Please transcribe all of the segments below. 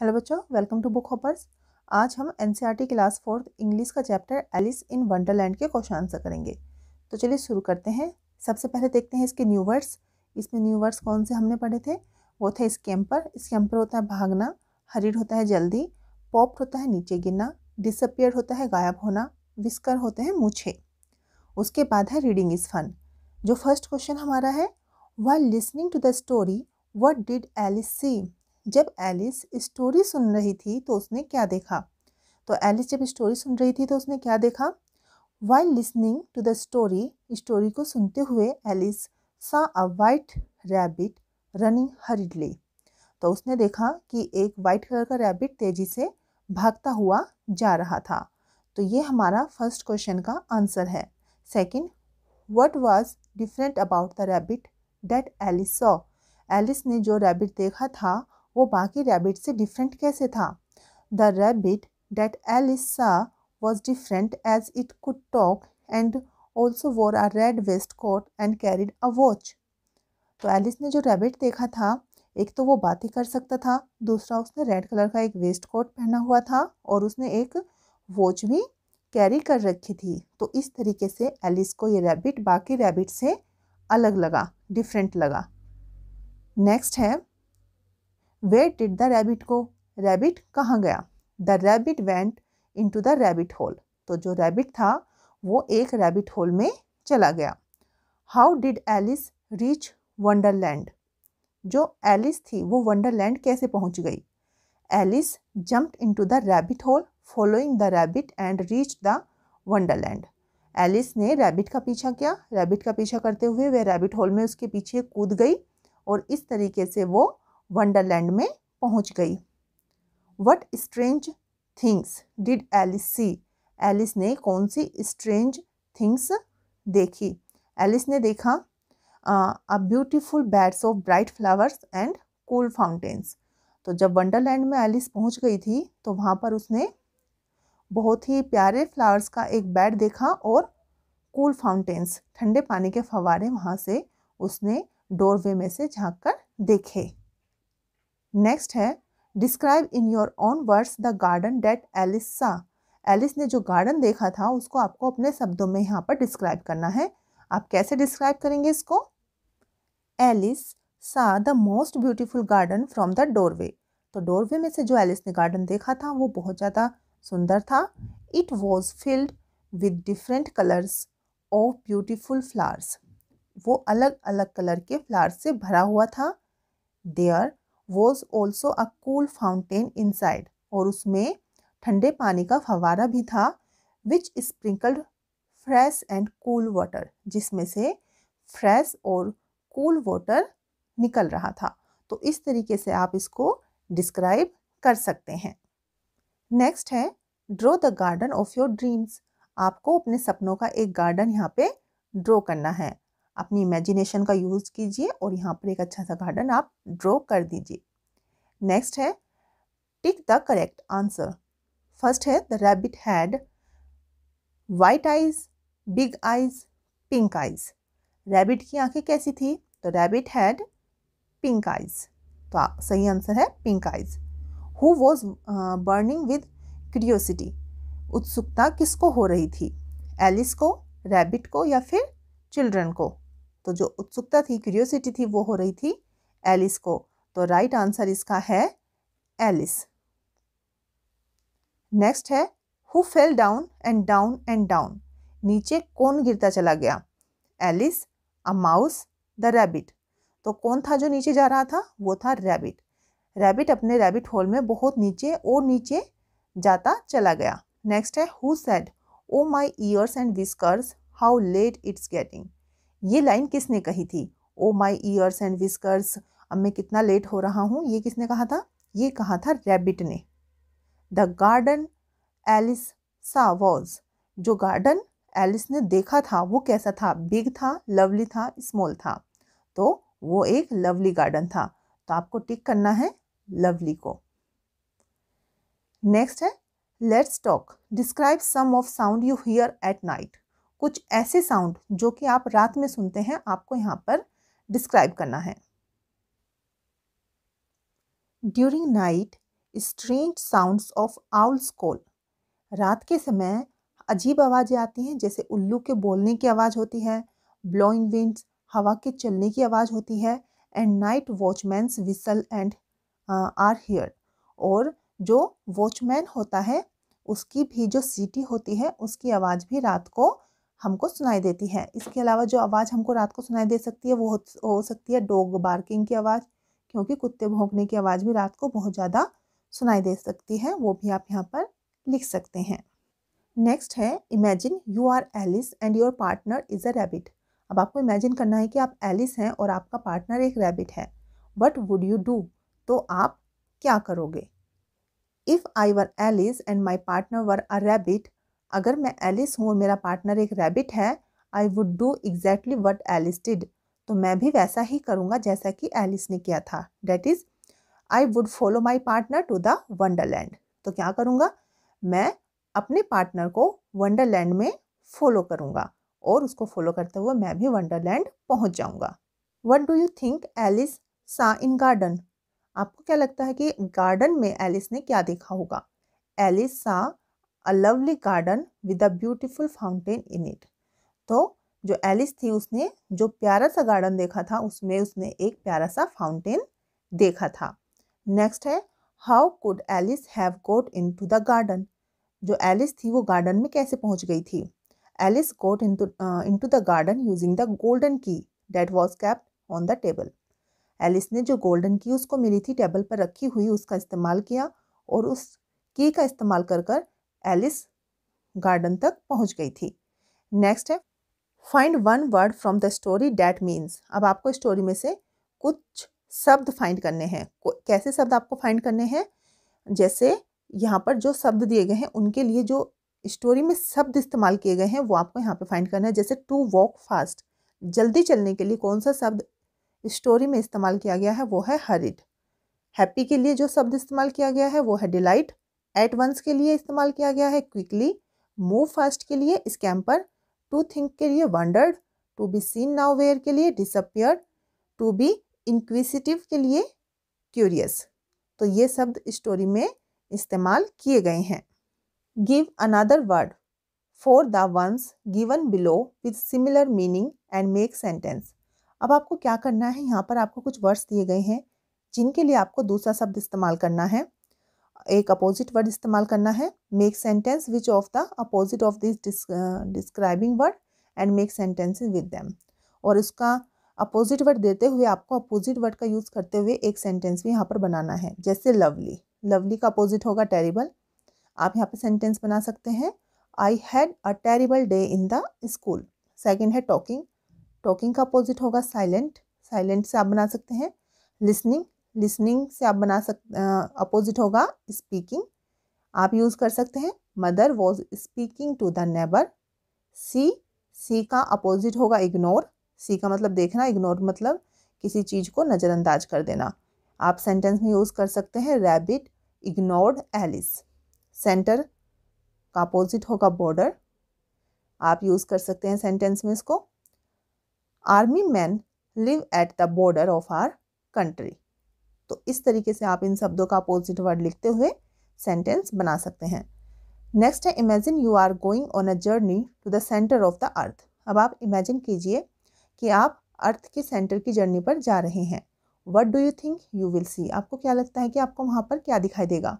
hello बच्चों welcome to book hoppers आज हम एन क्लास फोर्थ इंग्लिश का चैप्टर एलिस इन वंडरलैंड के क्वेश्चन आंसर करेंगे तो चलिए शुरू करते हैं सबसे पहले देखते हैं इसके न्यू वर्ड्स इसमें न्यू वर्ड्स कौन से हमने पढ़े थे वो थे स्कैम्पर स्कैम्पर होता है भागना हरीड होता है जल्दी पॉप्ड होता है नीचे गिरना डिसअपियर होता है गायब होना विस्कर होते हैं मूछे उसके बाद है रीडिंग इज़ फन जो फर्स्ट क्वेश्चन हमारा है why listening to the story what did Alice see जब एलिस स्टोरी सुन रही थी तो उसने क्या देखा तो एलिस जब स्टोरी सुन रही थी तो उसने क्या देखा while listening to the story story को सुनते हुए Alice saw a white rabbit running hurriedly तो उसने देखा कि एक वाइट कलर का रैबिट तेज़ी से भागता हुआ जा रहा था तो ये हमारा फर्स्ट क्वेश्चन का आंसर है second what was different about the rabbit that Alice saw Alice ने जो रैबिट देखा था वो बाकी रैबिट से डिफरेंट कैसे था the rabbit that Alice was different as it could talk and also wore a red waistcoat and carried a watch तो एलिस ने जो रैबिट देखा था एक तो वो बातें कर सकता था दूसरा उसने रेड कलर का एक वेस्ट कोट पहना हुआ था और उसने एक वॉच भी कैरी कर रखी थी तो इस तरीके से एलिस को ये रैबिट बाकी रैबिट से अलग लगा डिफरेंट लगा नेक्स्ट है वेयर डिड द रैबिट को रैबिट कहाँ गया the rabbit went into the rabbit hole तो जो रैबिट था वो एक रैबिट होल में चला गया how did Alice reach Wonderland जो एलिस थी वो वंडरलैंड कैसे पहुंच गई Alice jumped to the rabbit hole following the rabbit and reach the Wonderland Alice ने रैबिट का पीछा किया रैबिट का पीछा करते हुए वह रैबिट होल में उसके पीछे कूद गई और इस तरीके से वो वंडरलैंड में पहुंच गई what strange things did Alice see Alice ने कौन सी स्ट्रेंज थिंग्स देखी एलिस ने देखा a beautiful beds of bright flowers and cool fountains तो जब वंडरलैंड में एलिस पहुंच गई थी तो वहाँ पर उसने बहुत ही प्यारे फ्लावर्स का एक बैड देखा और कूल फाउंटेन्स ठंडे पानी के फवारे वहाँ से उसने डोरवे में से झांक कर देखे नेक्स्ट है describe in your own words the garden that Alice saw Alice ने जो गार्डन देखा था उसको आपको अपने शब्दों में यहाँ पर डिस्क्राइब करना है आप कैसे डिस्क्राइब करेंगे इसको Alice saw the most beautiful garden from the doorway तो डोरवे में से जो एलिस ने गार्डन देखा था वो बहुत ज़्यादा सुंदर था it was filled with different colours of beautiful flowers वो अलग अलग कलर के फ्लावर्स से भरा हुआ था there was also a cool fountain inside और उसमें ठंडे पानी का फवारा भी था which sprinkled fresh and cool water जिसमें से फ्रेश और कूल वाटर निकल रहा था तो इस तरीके से आप इसको डिस्क्राइब कर सकते हैं नेक्स्ट है draw the garden of your dreams आपको अपने सपनों का एक गार्डन यहाँ पे ड्रॉ करना है अपनी इमेजिनेशन का यूज़ कीजिए और यहाँ पर एक अच्छा सा गार्डन आप ड्रॉ कर दीजिए नेक्स्ट है tick the correct answer first है the rabbit had white eyes big eyes pink eyes rabbit की आंखें कैसी थी तो रैबिट हैड पिंक आइज तो सही आंसर है pink eyes who was burning with curiosity उत्सुकता किसको हो रही थी एलिस को रैबिट को या फिर चिल्ड्रन को तो जो उत्सुकता थी क्यूरियोसिटी थी वो हो रही थी एलिस को तो राइट आंसर इसका है एलिस नेक्स्ट है who fell down and down and down नीचे कौन गिरता चला गया Alice a mouse the rabbit तो कौन था जो नीचे जा रहा था वो था रैबिट रैबिट अपने रैबिट होल में बहुत नीचे और नीचे जाता चला गया नेक्स्ट है who said oh my ears and whiskers how late it's getting ये लाइन किसने कही थी oh my ears and whiskers अब मैं कितना लेट हो रहा हूँ ये किसने कहा था ये कहा था रैबिट ने the garden Alice saw was जो गार्डन एलिस ने देखा था वो कैसा था बिग था लवली था स्मॉल था तो वो एक लवली गार्डन था तो आपको टिक करना है लवली को नेक्स्ट है let's talk describe some of sound you hear at night कुछ ऐसे साउंड जो कि आप रात में सुनते हैं आपको यहाँ पर डिस्क्राइब करना है during night strange sounds of owls call रात के समय अजीब आवाज़ें आती हैं जैसे उल्लू के बोलने की आवाज़ होती है ब्लोइंग विंड्स हवा के चलने की आवाज़ होती है and night watchman whistle and are here और जो वॉचमैन होता है उसकी भी जो सीटी होती है उसकी आवाज़ भी रात को हमको सुनाई देती है इसके अलावा जो आवाज़ हमको रात को सुनाई दे सकती है वो हो सकती है डॉग बार्किंग की आवाज़ क्योंकि कुत्ते भोंकने की आवाज़ भी रात को बहुत ज़्यादा सुनाई दे सकती है वो भी आप यहाँ पर लिख सकते हैं नेक्स्ट है imagine you are Alice and your partner is a rabbit अब आपको इमेजिन करना है कि आप एलिस हैं और आपका पार्टनर एक रैबिट है बट वुड यू डू तो आप क्या करोगे if I were Alice and my partner were a rabbit अगर मैं एलिस हूँ मेरा पार्टनर एक रैबिट है I would do exactly what Alice did तो मैं भी वैसा ही करूँगा जैसा कि एलिस ने किया था that is I would follow my partner to the wonderland तो क्या करूँगा मैं अपने पार्टनर को वंडरलैंड में फॉलो करूँगा और उसको फॉलो करते हुए मैं भी वंडरलैंड पहुँच जाऊँगा what do you think Alice saw in garden आपको क्या लगता है कि गार्डन में एलिस ने क्या देखा होगा Alice saw a lovely garden with a beautiful fountain in it तो जो एलिस थी उसने जो प्यारा सा गार्डन देखा था उसमें उसने एक प्यारा सा फाउंटेन देखा था नेक्स्ट है how could Alice have got into the garden जो एलिस थी वो गार्डन में कैसे पहुंच गई थी Alice got into into the garden using the golden key that was kept on the table Alice ने जो गोल्डन की उसको मिली थी टेबल पर रखी हुई उसका इस्तेमाल किया और उस की का इस्तेमाल कर कर एलिस गार्डन तक पहुंच गई थी नेक्स्ट है find one word from the story that means अब आपको स्टोरी में से कुछ शब्द फाइंड करने हैं कैसे शब्द आपको फाइंड करने हैं जैसे यहाँ पर जो शब्द दिए गए हैं उनके लिए जो स्टोरी में शब्द इस्तेमाल किए गए हैं वो आपको यहाँ पे फाइंड करना है जैसे टू वॉक फास्ट जल्दी चलने के लिए कौन सा शब्द स्टोरी में इस्तेमाल किया गया है वो है हरिड हैप्पी के लिए जो शब्द इस्तेमाल किया गया है वो है डिलाइट एट वंस के लिए इस्तेमाल किया गया है क्विकली मूव फास्ट के लिए स्कैम्पर टू थिंक के लिए wandered to be seen nowhere के लिए डिसअपियर टू बी इंक्विसिटिव के लिए क्यूरियस तो ये शब्द स्टोरी में इस्तेमाल किए गए हैं give another word for the ones given below with similar meaning and make sentence अब आपको क्या करना है यहाँ पर आपको कुछ वर्ड्स दिए गए हैं जिनके लिए आपको दूसरा शब्द इस्तेमाल करना है एक अपोजिट वर्ड इस्तेमाल करना है make sentence which of the opposite of this describing word and make sentence with them और इसका अपोजिट वर्ड देते हुए आपको अपोजिट वर्ड का यूज़ करते हुए एक सेंटेंस भी यहाँ पर बनाना है जैसे लवली लवली का अपोजिट होगा टेरिबल आप यहाँ पर सेंटेंस बना सकते हैं I had a terrible day in the school second है टॉकिंग टॉकिंग का अपोजिट होगा साइलेंट साइलेंट से आप बना सकते हैं लिसनिंग लिसनिंग से आप बना सकते अपोजिट होगा स्पीकिंग आप यूज़ कर सकते हैं mother was speaking to the neighbour see see का अपोजिट होगा इग्नोर सी का मतलब देखना इग्नोर मतलब किसी चीज़ को नज़रअंदाज कर देना आप सेंटेंस में यूज़ कर सकते हैं रैबिट इग्नोर्ड एलिस सेंटर का अपोजिट होगा बॉर्डर आप यूज़ कर सकते हैं सेंटेंस में इसको army man live at the border of our country तो इस तरीके से आप इन शब्दों का अपोजिट वर्ड लिखते हुए सेंटेंस बना सकते हैं नेक्स्ट है imagine you are going on a journey to the centre of the earth अब आप इमेजिन कीजिए कि आप अर्थ के सेंटर की जर्नी पर जा रहे हैं what do you think you will see आपको क्या लगता है कि आपको वहाँ पर क्या दिखाई देगा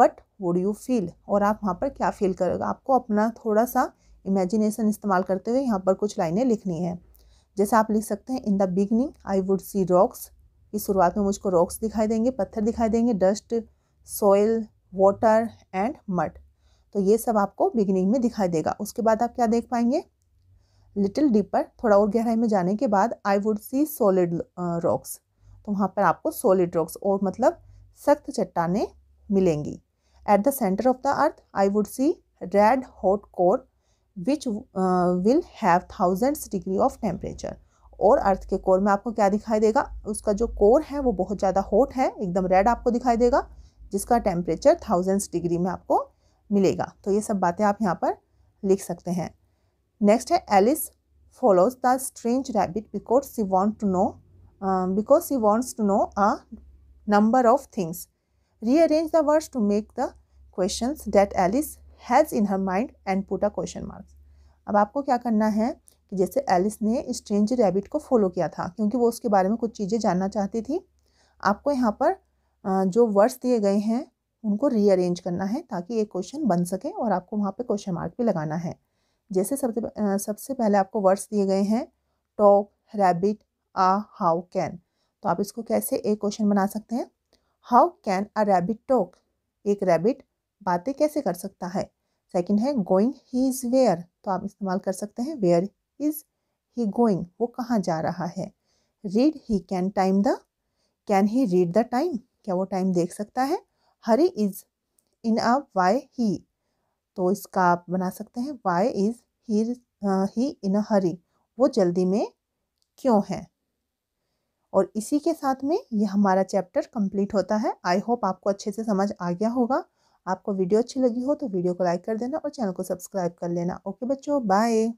वट वुड यू फील और आप वहाँ पर क्या फील करोगे आपको अपना थोड़ा सा इमेजिनेशन इस्तेमाल करते हुए यहाँ पर कुछ लाइनें लिखनी है जैसे आप लिख सकते हैं in the beginning I would see rocks कि शुरुआत में मुझको रॉक्स दिखाई देंगे पत्थर दिखाई देंगे dust soil water and mud तो ये सब आपको बिगिनिंग में दिखाई देगा उसके बाद आप क्या देख पाएंगे लिटिल डीपर थोड़ा और गहराई में जाने के बाद I would see solid rocks तो वहाँ पर आपको सॉलिड रॉक्स और मतलब सख्त चट्टाने मिलेंगी at the centre of the earth I would see red hot core which will have thousands degree of temperature और अर्थ के कोर में आपको क्या दिखाई देगा उसका जो कोर है वो बहुत ज़्यादा हॉट है एकदम रेड आपको दिखाई देगा जिसका टेम्परेचर थाउजेंड्स डिग्री में आपको मिलेगा तो ये सब बातें आप यहाँ पर लिख सकते हैं नेक्स्ट है Alice follows the strange rabbit because she want to know because she wants to know a number of things rearrange the words to make the question that Alice has in her mind and put a question marks अब आपको क्या करना है कि जैसे Alice ने strange rabbit को follow किया था क्योंकि वो उसके बारे में कुछ चीज़ें जानना चाहती थी आपको यहाँ पर जो वर्ड्स दिए गए हैं उनको रीअरेंज करना है ताकि एक क्वेश्चन बन सके और आपको वहाँ पे क्वेश्चन मार्क भी लगाना है जैसे सबसे सबसे पहले आपको वर्ड्स दिए गए हैं talk rabbit a how can तो आप इसको कैसे एक क्वेश्चन बना सकते हैं how can a rabbit talk एक रैबिट बातें कैसे कर सकता है सेकंड है गोइंग ही इज़ वेयर तो आप इस्तेमाल कर सकते हैं वेयर इज ही गोइंग वो कहाँ जा रहा है read he can time the can he read the time क्या वो टाइम देख सकता है हरी is in a why he तो इसका आप बना सकते हैं वाई इज ही ही इन अ हरी वो जल्दी में क्यों है और इसी के साथ में ये हमारा चैप्टर कंप्लीट होता है आई होप आपको अच्छे से समझ आ गया होगा आपको वीडियो अच्छी लगी हो तो वीडियो को लाइक कर देना और चैनल को सब्सक्राइब कर लेना ओके बच्चों बाय